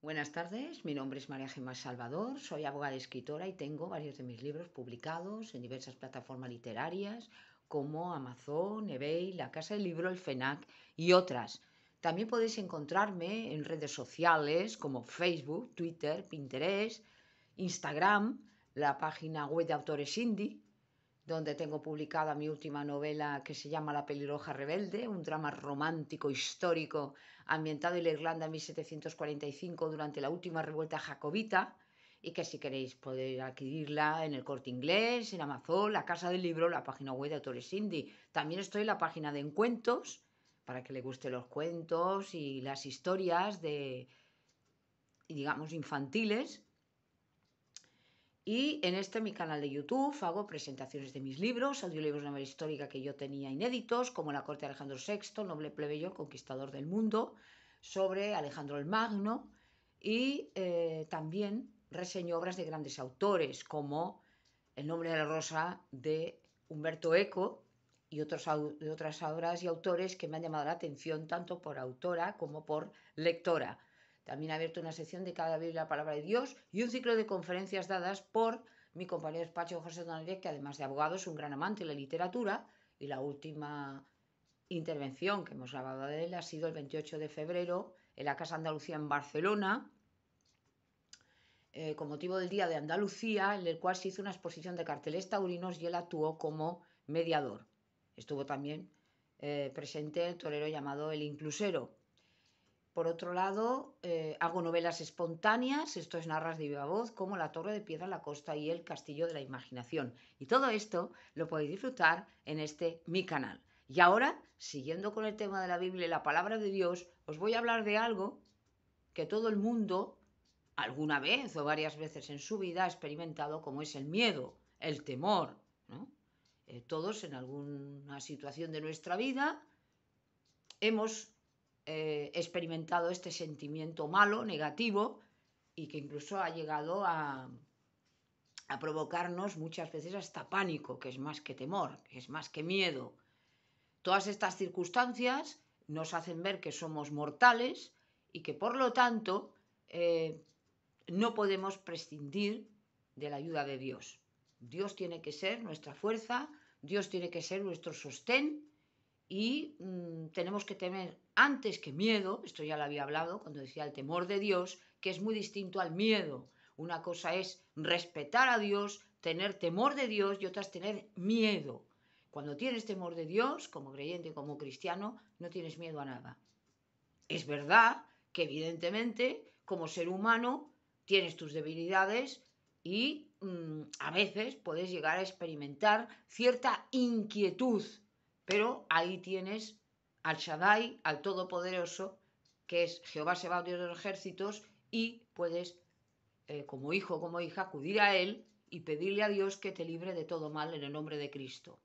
Buenas tardes, mi nombre es María Gemma Salvador, soy abogada escritora y tengo varios de mis libros publicados en diversas plataformas literarias como Amazon, eBay, La Casa del Libro, el FENAC y otras. También podéis encontrarme en redes sociales como Facebook, Twitter, Pinterest, Instagram, la página web de Autores Indie, donde tengo publicada mi última novela que se llama La pelirroja rebelde, un drama romántico histórico ambientado en la Irlanda en 1745 durante la última revuelta jacobita y que si queréis podéis adquirirla en el Corte Inglés, en Amazon, la Casa del Libro, la página web de Autores Indie. También estoy en la página de Encuentos para que le guste los cuentos y las historias de digamos infantiles y en este mi canal de YouTube hago presentaciones de mis libros, audiolibros de novela histórica que yo tenía inéditos, como La corte de Alejandro VI, Noble Plebeyo, Conquistador del Mundo, sobre Alejandro el Magno, y eh, también reseño obras de grandes autores, como El nombre de la rosa de Humberto Eco y otros, otras obras y autores que me han llamado la atención tanto por autora como por lectora. También ha abierto una sección de cada Biblia la palabra de Dios y un ciclo de conferencias dadas por mi compañero despacho José Donaldez, que además de abogado es un gran amante de la literatura. Y la última intervención que hemos grabado de él ha sido el 28 de febrero en la Casa Andalucía en Barcelona, eh, con motivo del Día de Andalucía, en el cual se hizo una exposición de carteles taurinos y él actuó como mediador. Estuvo también eh, presente el torero llamado El Inclusero. Por otro lado, eh, hago novelas espontáneas, esto es narras de viva voz, como La Torre de Piedra la Costa y El Castillo de la Imaginación. Y todo esto lo podéis disfrutar en este mi canal. Y ahora, siguiendo con el tema de la Biblia y la palabra de Dios, os voy a hablar de algo que todo el mundo alguna vez o varias veces en su vida ha experimentado, como es el miedo, el temor. Eh, todos en alguna situación de nuestra vida hemos eh, experimentado este sentimiento malo, negativo, y que incluso ha llegado a, provocarnos muchas veces hasta pánico, que es más que temor, que es más que miedo. Todas estas circunstancias nos hacen ver que somos mortales y que por lo tanto eh, no podemos prescindir de la ayuda de Dios. Dios tiene que ser nuestra fuerza, Dios tiene que ser nuestro sostén y mm, tenemos que tener antes que miedo, esto ya lo había hablado cuando decía el temor de Dios, que es muy distinto al miedo. Una cosa es respetar a Dios, tener temor de Dios y otra es tener miedo. Cuando tienes temor de Dios, como creyente, como cristiano, no tienes miedo a nada. Es verdad que evidentemente, como ser humano, tienes tus debilidades y mm, a veces puedes llegar a experimentar cierta inquietud pero ahí tienes al Shaddai, al Todopoderoso, que es Jehová Sebao, Dios de los ejércitos, y puedes, eh, como hijo o como hija, acudir a Él y pedirle a Dios que te libre de todo mal en el nombre de Cristo.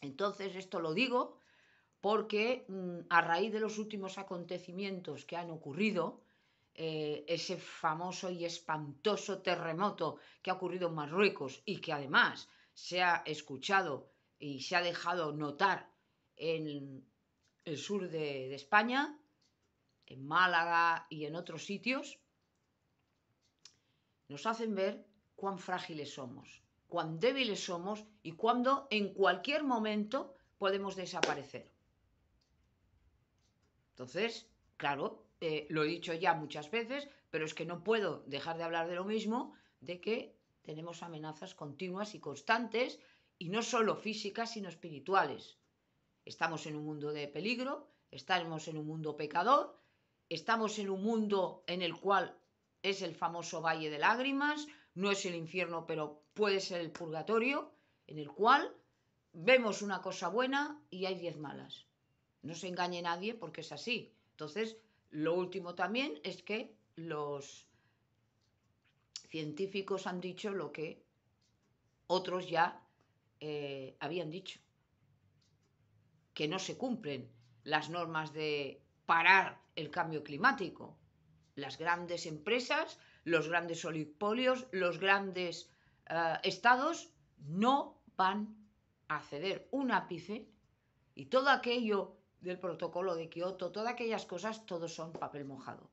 Entonces, esto lo digo porque mm, a raíz de los últimos acontecimientos que han ocurrido, eh, ese famoso y espantoso terremoto que ha ocurrido en Marruecos y que además se ha escuchado y se ha dejado notar en el sur de, España, en Málaga y en otros sitios, nos hacen ver cuán frágiles somos, cuán débiles somos y cuándo en cualquier momento podemos desaparecer. Entonces, claro, eh, lo he dicho ya muchas veces, pero es que no puedo dejar de hablar de lo mismo, de que tenemos amenazas continuas y constantes y no solo físicas, sino espirituales. Estamos en un mundo de peligro, estamos en un mundo pecador, estamos en un mundo en el cual es el famoso valle de lágrimas, no es el infierno, pero puede ser el purgatorio, en el cual vemos una cosa buena y hay diez malas. No se engañe nadie porque es así. Entonces, lo último también es que los científicos han dicho lo que otros ya eh, habían dicho que no se cumplen las normas de parar el cambio climático. Las grandes empresas, los grandes oligopolios, los grandes eh, estados no van a ceder un ápice y todo aquello del protocolo de Kioto, todas aquellas cosas, todos son papel mojado.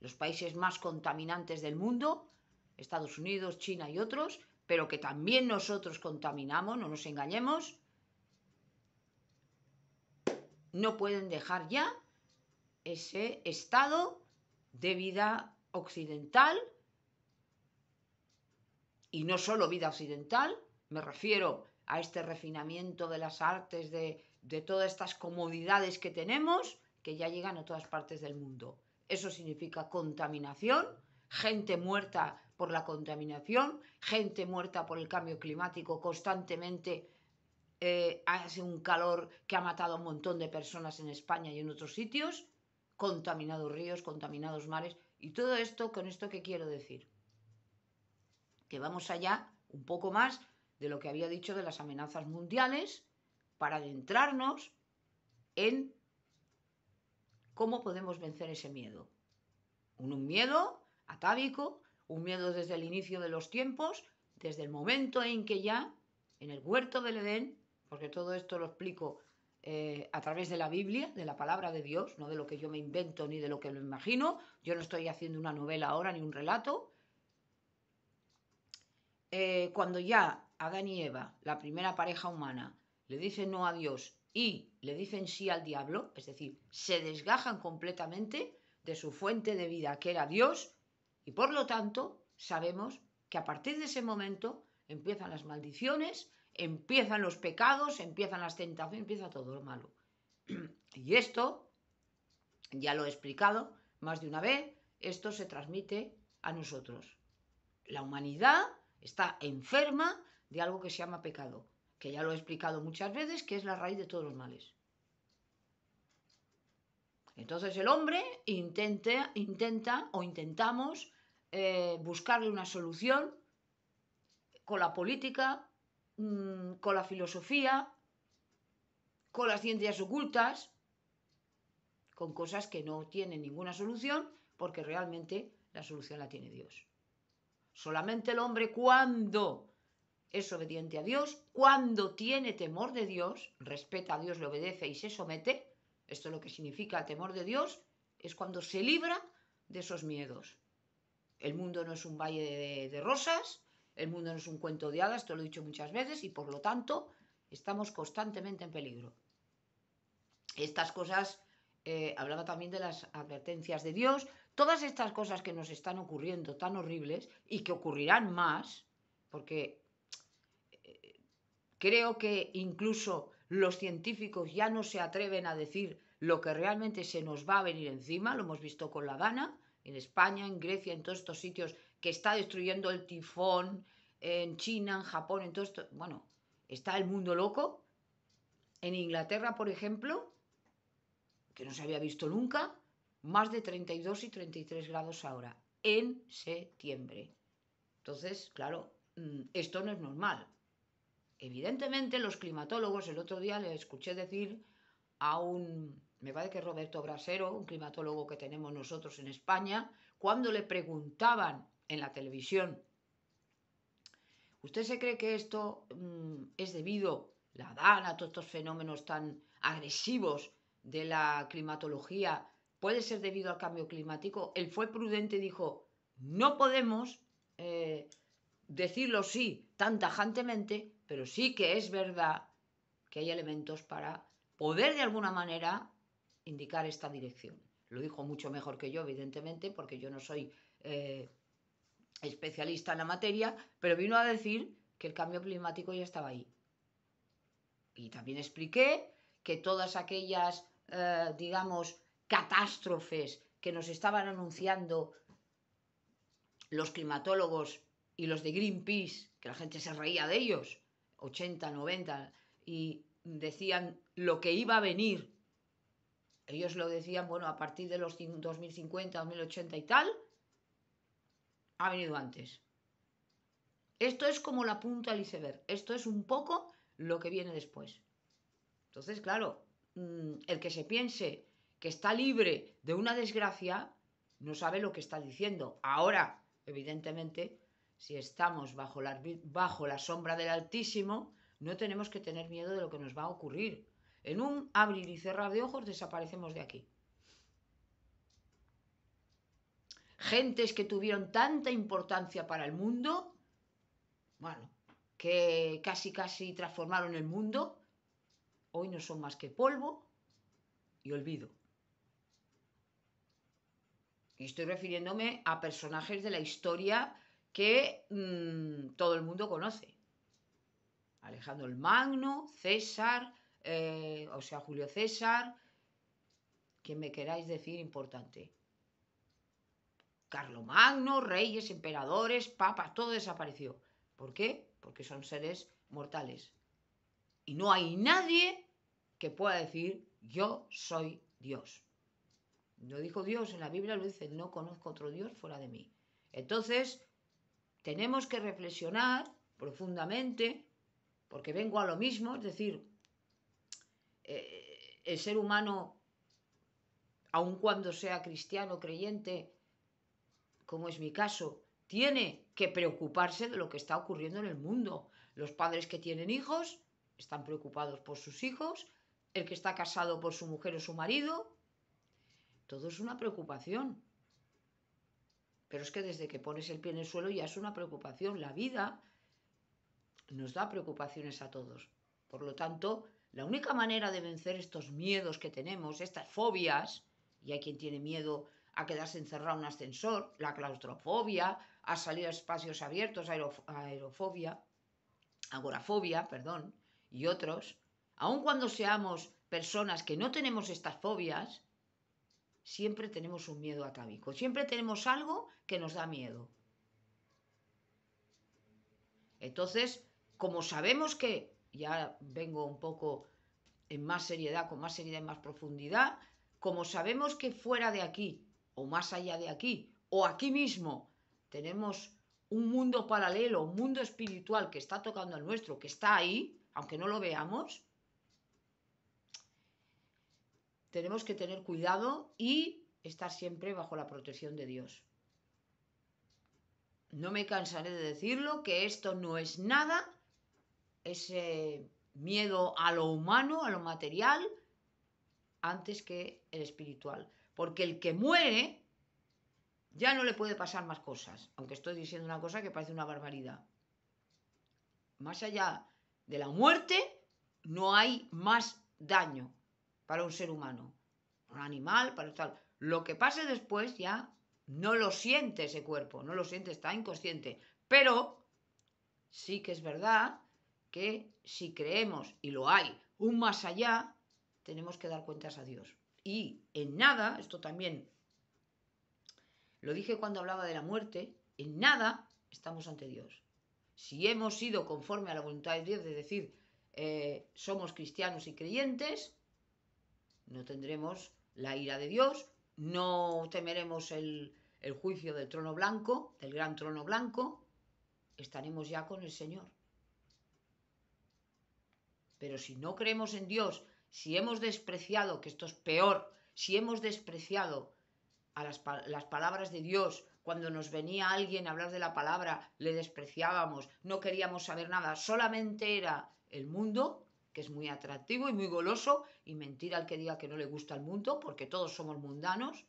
Los países más contaminantes del mundo, Estados Unidos, China y otros, pero que también nosotros contaminamos, no nos engañemos, no pueden dejar ya ese estado de vida occidental y no solo vida occidental, me refiero a este refinamiento de las artes, de, todas estas comodidades que tenemos, que ya llegan a todas partes del mundo. Eso significa contaminación, gente muerta por la contaminación, gente muerta por el cambio climático constantemente. Eh, hace un calor que ha matado a un montón de personas en España y en otros sitios, contaminados ríos, contaminados mares, y todo esto, con esto que quiero decir, que vamos allá un poco más de lo que había dicho de las amenazas mundiales para adentrarnos en cómo podemos vencer ese miedo. Un, un miedo atávico un miedo desde el inicio de los tiempos, desde el momento en que ya, en el huerto del Edén, porque todo esto lo explico eh, a través de la Biblia, de la palabra de Dios, no de lo que yo me invento ni de lo que lo imagino, yo no estoy haciendo una novela ahora ni un relato. Eh, cuando ya Adán y Eva, la primera pareja humana, le dicen no a Dios y le dicen sí al diablo, es decir, se desgajan completamente de su fuente de vida, que era Dios, y por lo tanto, sabemos que a partir de ese momento empiezan las maldiciones, empiezan los pecados, empiezan las tentaciones, empieza todo lo malo. Y esto, ya lo he explicado más de una vez, esto se transmite a nosotros. La humanidad está enferma de algo que se llama pecado, que ya lo he explicado muchas veces, que es la raíz de todos los males. Entonces el hombre intenta, o intentamos eh, buscarle una solución con la política, mm, con la filosofía, con las ciencias ocultas, con cosas que no tienen ninguna solución porque realmente la solución la tiene Dios. Solamente el hombre cuando es obediente a Dios, cuando tiene temor de Dios, respeta a Dios, le obedece y se somete, esto es lo que significa el temor de Dios, es cuando se libra de esos miedos. El mundo no es un valle de, rosas, el mundo no es un cuento de hadas, esto lo he dicho muchas veces, y por lo tanto estamos constantemente en peligro. Estas cosas, eh, hablaba también de las advertencias de Dios, todas estas cosas que nos están ocurriendo tan horribles y que ocurrirán más, porque eh, creo que incluso los científicos ya no se atreven a decir lo que realmente se nos va a venir encima, lo hemos visto con La Habana, en España, en Grecia, en todos estos sitios que está destruyendo el tifón, en China, en Japón, en todo esto, bueno, está el mundo loco. En Inglaterra, por ejemplo, que no se había visto nunca, más de 32 y 33 grados ahora, en septiembre. Entonces, claro, mm, esto no es normal. Evidentemente los climatólogos, el otro día le escuché decir a un, me parece que Roberto Brasero, un climatólogo que tenemos nosotros en España, cuando le preguntaban en la televisión, ¿usted se cree que esto mm, es debido, la dan a todos estos fenómenos tan agresivos de la climatología, puede ser debido al cambio climático? Él fue prudente y dijo, no podemos eh, decirlo sí tan tajantemente pero sí que es verdad que hay elementos para poder de alguna manera indicar esta dirección. Lo dijo mucho mejor que yo, evidentemente, porque yo no soy eh, especialista en la materia, pero vino a decir que el cambio climático ya estaba ahí. Y también expliqué que todas aquellas, eh, digamos, catástrofes que nos estaban anunciando los climatólogos y los de Greenpeace, que la gente se reía de ellos, 80, 90, y decían lo que iba a venir. Ellos lo decían, bueno, a partir de los 2050, 2080 y tal, ha venido antes. Esto es como la punta del iceberg, esto es un poco lo que viene después. Entonces, claro, mm, el que se piense que está libre de una desgracia, no sabe lo que está diciendo. Ahora, evidentemente, si estamos bajo la, sombra del Altísimo, no tenemos que tener miedo de lo que nos va a ocurrir. En un abrir y cerrar de ojos desaparecemos de aquí. Gentes que tuvieron tanta importancia para el mundo, bueno, que casi casi transformaron el mundo, hoy no son más que polvo y olvido. Y estoy refiriéndome a personajes de la historia que mm, todo el mundo conoce. Alejandro el Magno, César, eh, o sea, Julio César, quien me queráis decir importante. Magno, reyes, emperadores, papas, todo desapareció. ¿Por qué? Porque son seres mortales. Y no hay nadie que pueda decir yo soy Dios. No dijo Dios, en la Biblia lo dice, no conozco otro Dios fuera de mí. Entonces, tenemos que reflexionar profundamente, porque vengo a lo mismo, es decir, eh, el ser humano, aun cuando sea cristiano, creyente, como es mi caso, tiene que preocuparse de lo que está ocurriendo en el mundo. Los padres que tienen hijos están preocupados por sus hijos, el que está casado por su mujer o su marido, todo es una preocupación. Pero es que desde que pones el pie en el suelo ya es una preocupación. La vida nos da preocupaciones a todos. Por lo tanto, la única manera de vencer estos miedos que tenemos, estas fobias, y hay quien tiene miedo a quedarse encerrado en un ascensor, la claustrofobia, a salir a espacios abiertos, aerofobia, agorafobia, perdón, y otros, aun cuando seamos personas que no tenemos estas fobias, Siempre tenemos un miedo atávico, siempre tenemos algo que nos da miedo. Entonces, como sabemos que, ya vengo un poco en más seriedad, con más seriedad y más profundidad, como sabemos que fuera de aquí, o más allá de aquí, o aquí mismo, tenemos un mundo paralelo, un mundo espiritual que está tocando al nuestro, que está ahí, aunque no lo veamos, tenemos que tener cuidado y estar siempre bajo la protección de Dios. No me cansaré de decirlo, que esto no es nada, ese miedo a lo humano, a lo material, antes que el espiritual. Porque el que muere ya no le puede pasar más cosas, aunque estoy diciendo una cosa que parece una barbaridad. Más allá de la muerte, no hay más daño para un ser humano, un animal, para tal. Lo que pase después ya no lo siente ese cuerpo, no lo siente, está inconsciente. Pero sí que es verdad que si creemos, y lo hay, un más allá, tenemos que dar cuentas a Dios. Y en nada, esto también lo dije cuando hablaba de la muerte, en nada estamos ante Dios. Si hemos sido conforme a la voluntad de Dios, es decir, eh, somos cristianos y creyentes, no tendremos la ira de Dios, no temeremos el, juicio del trono blanco, del gran trono blanco, estaremos ya con el Señor. Pero si no creemos en Dios, si hemos despreciado, que esto es peor, si hemos despreciado a las, las, palabras de Dios, cuando nos venía alguien a hablar de la palabra, le despreciábamos, no queríamos saber nada, solamente era el mundo, que es muy atractivo y muy goloso, y mentira al que diga que no le gusta el mundo, porque todos somos mundanos.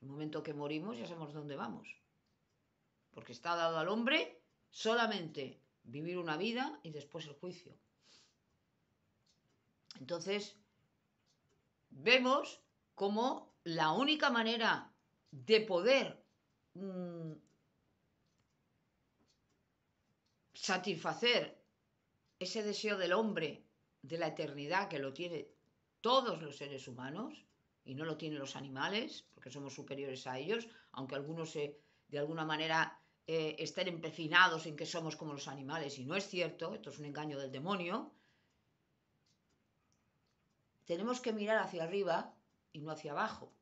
El momento que morimos ya sabemos dónde vamos, porque está dado al hombre solamente vivir una vida y después el juicio. Entonces, vemos como la única manera de poder mm, satisfacer ese deseo del hombre de la eternidad que lo tiene todos los seres humanos y no lo tienen los animales, porque somos superiores a ellos, aunque algunos eh, de alguna manera eh, estén empecinados en que somos como los animales, y no es cierto, esto es un engaño del demonio, tenemos que mirar hacia arriba y no hacia abajo.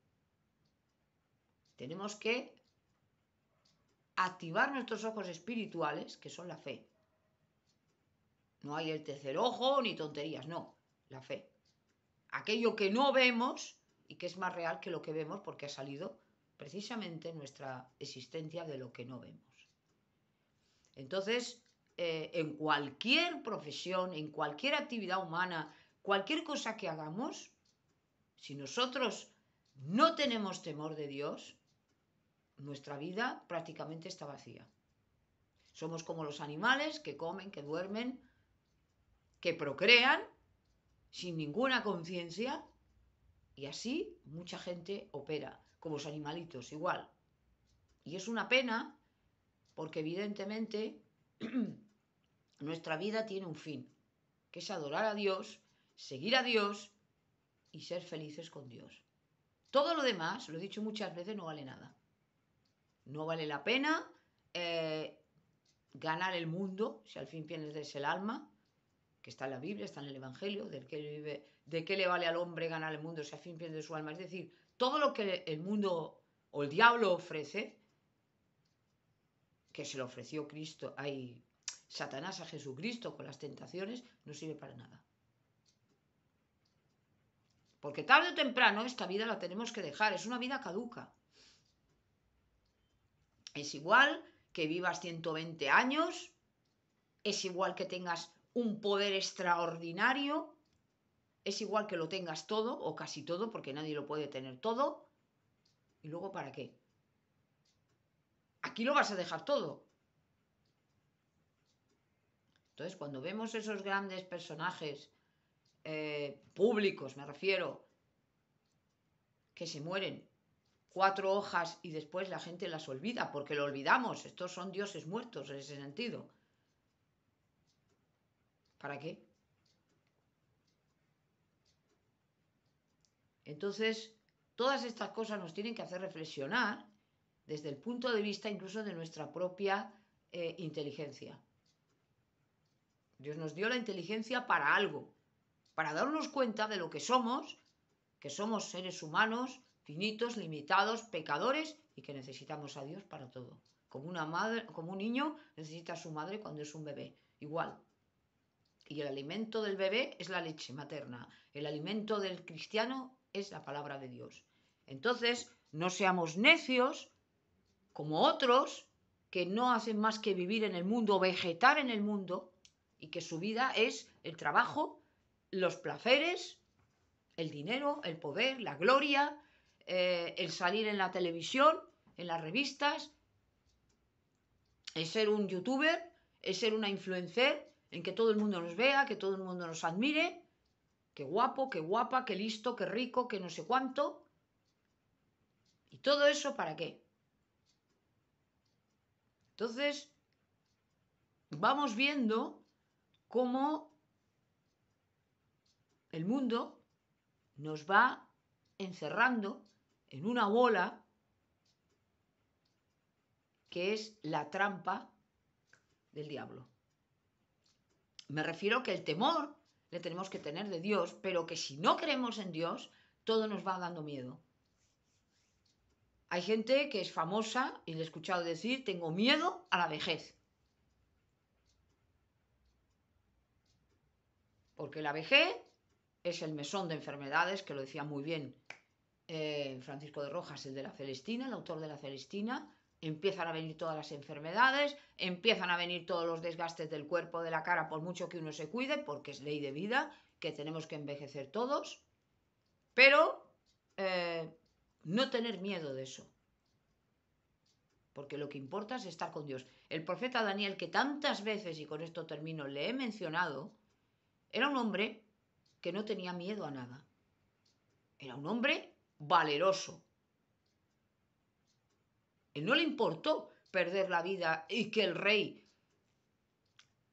Tenemos que activar nuestros ojos espirituales, que son la fe, no hay el tercer ojo ni tonterías, no, la fe. Aquello que no vemos y que es más real que lo que vemos porque ha salido precisamente nuestra existencia de lo que no vemos. Entonces, eh, en cualquier profesión, en cualquier actividad humana, cualquier cosa que hagamos, si nosotros no tenemos temor de Dios, nuestra vida prácticamente está vacía. Somos como los animales que comen, que duermen, que procrean sin ninguna conciencia y así mucha gente opera, como los animalitos, igual. Y es una pena porque evidentemente nuestra vida tiene un fin, que es adorar a Dios, seguir a Dios y ser felices con Dios. Todo lo demás, lo he dicho muchas veces, no vale nada. No vale la pena eh, ganar el mundo, si al fin tienes el alma, que está en la Biblia, está en el Evangelio, de qué le vale al hombre ganar el mundo si a fin pierde su alma. Es decir, todo lo que el mundo o el diablo ofrece, que se lo ofreció Cristo, hay Satanás a Jesucristo con las tentaciones, no sirve para nada. Porque tarde o temprano esta vida la tenemos que dejar, es una vida caduca. Es igual que vivas 120 años, es igual que tengas un poder extraordinario, es igual que lo tengas todo o casi todo, porque nadie lo puede tener todo. ¿Y luego para qué? Aquí lo vas a dejar todo. Entonces, cuando vemos esos grandes personajes eh, públicos, me refiero, que se mueren cuatro hojas y después la gente las olvida, porque lo olvidamos, estos son dioses muertos en ese sentido. ¿Para qué? Entonces, todas estas cosas nos tienen que hacer reflexionar desde el punto de vista incluso de nuestra propia eh, inteligencia. Dios nos dio la inteligencia para algo, para darnos cuenta de lo que somos, que somos seres humanos, finitos, limitados, pecadores y que necesitamos a Dios para todo. Como, una madre, como un niño necesita a su madre cuando es un bebé, igual. Y el alimento del bebé es la leche materna. El alimento del cristiano es la palabra de Dios. Entonces, no seamos necios como otros que no hacen más que vivir en el mundo, vegetar en el mundo, y que su vida es el trabajo, los placeres, el dinero, el poder, la gloria, eh, el salir en la televisión, en las revistas, el ser un youtuber, el ser una influencer, en que todo el mundo nos vea, que todo el mundo nos admire, qué guapo, qué guapa, qué listo, qué rico, que no sé cuánto. ¿Y todo eso para qué? Entonces, vamos viendo cómo el mundo nos va encerrando en una bola que es la trampa del diablo. Me refiero que el temor le tenemos que tener de Dios, pero que si no creemos en Dios, todo nos va dando miedo. Hay gente que es famosa y le he escuchado decir, tengo miedo a la vejez. Porque la vejez es el mesón de enfermedades, que lo decía muy bien eh, Francisco de Rojas, el de la Celestina, el autor de la Celestina, empiezan a venir todas las enfermedades, empiezan a venir todos los desgastes del cuerpo, de la cara, por mucho que uno se cuide, porque es ley de vida, que tenemos que envejecer todos, pero eh, no tener miedo de eso, porque lo que importa es estar con Dios. El profeta Daniel, que tantas veces, y con esto termino, le he mencionado, era un hombre que no tenía miedo a nada, era un hombre valeroso, no le importó perder la vida y que el rey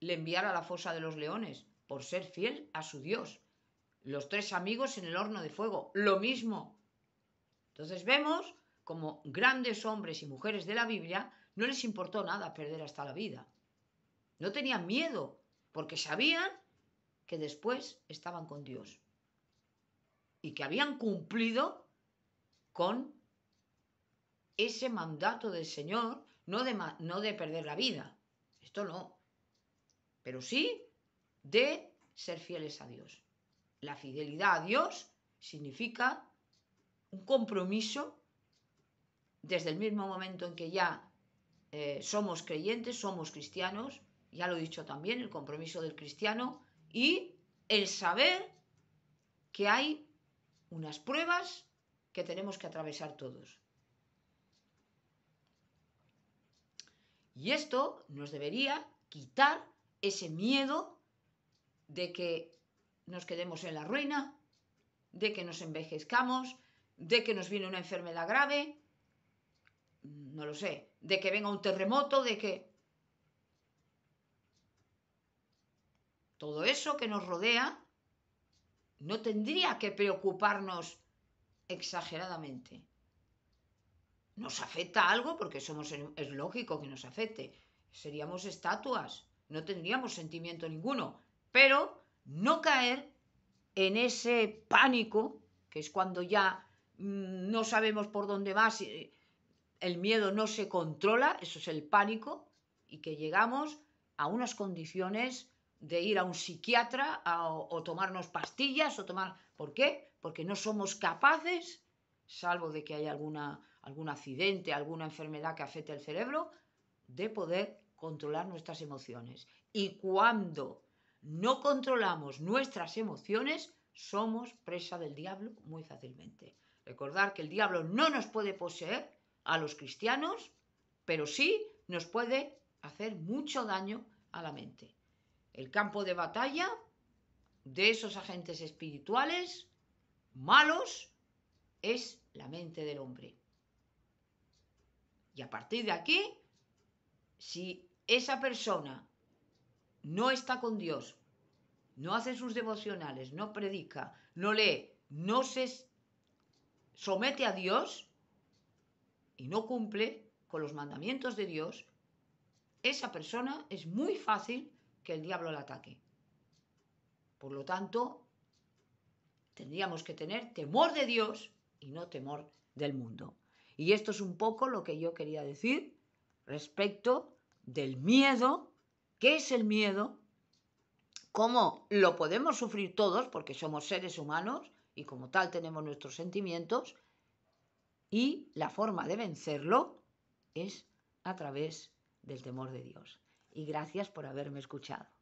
le enviara a la fosa de los leones por ser fiel a su Dios. Los tres amigos en el horno de fuego, lo mismo. Entonces vemos como grandes hombres y mujeres de la Biblia no les importó nada perder hasta la vida. No tenían miedo porque sabían que después estaban con Dios y que habían cumplido con ese mandato del Señor, no de, no de perder la vida, esto no, pero sí de ser fieles a Dios. La fidelidad a Dios significa un compromiso desde el mismo momento en que ya eh, somos creyentes, somos cristianos, ya lo he dicho también, el compromiso del cristiano y el saber que hay unas pruebas que tenemos que atravesar todos. Y esto nos debería quitar ese miedo de que nos quedemos en la ruina, de que nos envejezcamos, de que nos viene una enfermedad grave, no lo sé, de que venga un terremoto, de que... Todo eso que nos rodea no tendría que preocuparnos exageradamente nos afecta algo porque somos es lógico que nos afecte. Seríamos estatuas, no tendríamos sentimiento ninguno, pero no caer en ese pánico, que es cuando ya mm, no sabemos por dónde va, eh, el miedo no se controla, eso es el pánico, y que llegamos a unas condiciones de ir a un psiquiatra o, o tomarnos pastillas o tomar... ¿Por qué? Porque no somos capaces salvo de que haya alguna, algún accidente, alguna enfermedad que afecte el cerebro, de poder controlar nuestras emociones. Y cuando no controlamos nuestras emociones, somos presa del diablo muy fácilmente. Recordar que el diablo no nos puede poseer a los cristianos, pero sí nos puede hacer mucho daño a la mente. El campo de batalla de esos agentes espirituales malos es la mente del hombre. Y a partir de aquí, si esa persona no está con Dios, no hace sus devocionales, no predica, no lee, no se somete a Dios y no cumple con los mandamientos de Dios, esa persona es muy fácil que el diablo la ataque. Por lo tanto, tendríamos que tener temor de Dios y no temor del mundo. Y esto es un poco lo que yo quería decir respecto del miedo, qué es el miedo, cómo lo podemos sufrir todos porque somos seres humanos y como tal tenemos nuestros sentimientos y la forma de vencerlo es a través del temor de Dios. Y gracias por haberme escuchado.